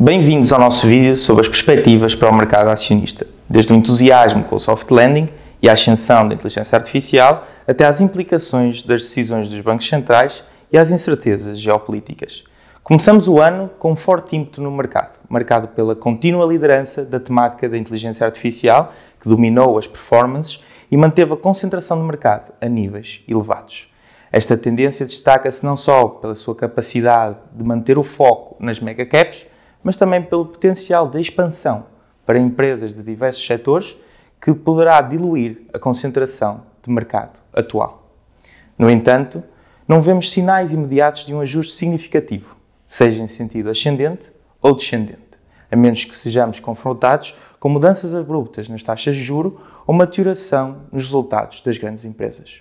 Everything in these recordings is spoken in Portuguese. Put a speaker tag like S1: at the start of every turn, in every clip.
S1: Bem-vindos ao nosso vídeo sobre as perspectivas para o mercado acionista, desde o entusiasmo com o soft landing e a ascensão da inteligência artificial até às implicações das decisões dos bancos centrais e às incertezas geopolíticas. Começamos o ano com um forte ímpeto no mercado, marcado pela contínua liderança da temática da inteligência artificial, que dominou as performances e manteve a concentração do mercado a níveis elevados. Esta tendência destaca-se não só pela sua capacidade de manter o foco nas mega caps, mas também pelo potencial de expansão para empresas de diversos setores que poderá diluir a concentração de mercado atual. No entanto, não vemos sinais imediatos de um ajuste significativo, seja em sentido ascendente ou descendente, a menos que sejamos confrontados com mudanças abruptas nas taxas de juro ou uma deterioração nos resultados das grandes empresas.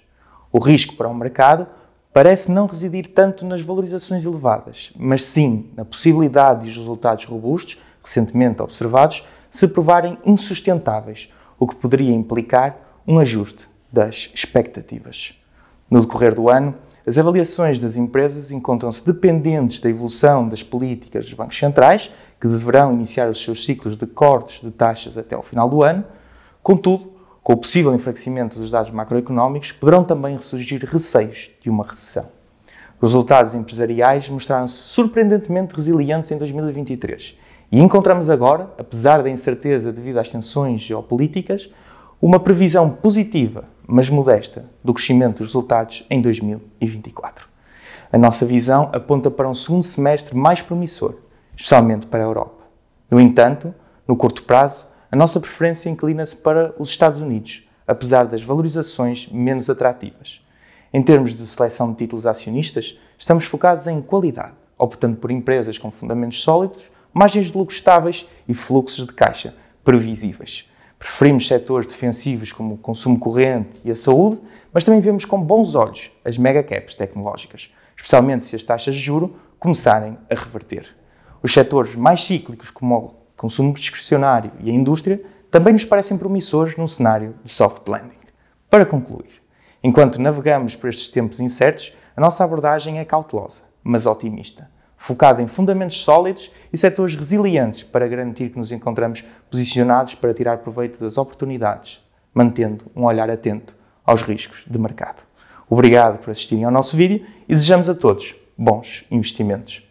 S1: O risco para o mercado parece não residir tanto nas valorizações elevadas, mas sim na possibilidade de os resultados robustos, recentemente observados, se provarem insustentáveis, o que poderia implicar um ajuste das expectativas. No decorrer do ano, as avaliações das empresas encontram-se dependentes da evolução das políticas dos bancos centrais, que deverão iniciar os seus ciclos de cortes de taxas até ao final do ano. Contudo, com o possível enfraquecimento dos dados macroeconómicos, poderão também ressurgir receios de uma recessão. Os resultados empresariais mostraram-se surpreendentemente resilientes em 2023 e encontramos agora, apesar da incerteza devido às tensões geopolíticas, uma previsão positiva, mas modesta, do crescimento dos resultados em 2024. A nossa visão aponta para um segundo semestre mais promissor, especialmente para a Europa. No entanto, no curto prazo, a nossa preferência inclina-se para os Estados Unidos, apesar das valorizações menos atrativas. Em termos de seleção de títulos acionistas, estamos focados em qualidade, optando por empresas com fundamentos sólidos, margens de lucro estáveis e fluxos de caixa previsíveis. Preferimos setores defensivos como o consumo corrente e a saúde, mas também vemos com bons olhos as megacaps tecnológicas, especialmente se as taxas de juro começarem a reverter. Os setores mais cíclicos como o consumo discricionário e a indústria também nos parecem promissores num cenário de soft landing. Para concluir, enquanto navegamos por estes tempos incertos, a nossa abordagem é cautelosa, mas otimista, focada em fundamentos sólidos e setores resilientes para garantir que nos encontramos posicionados para tirar proveito das oportunidades, mantendo um olhar atento aos riscos de mercado. Obrigado por assistirem ao nosso vídeo e desejamos a todos bons investimentos.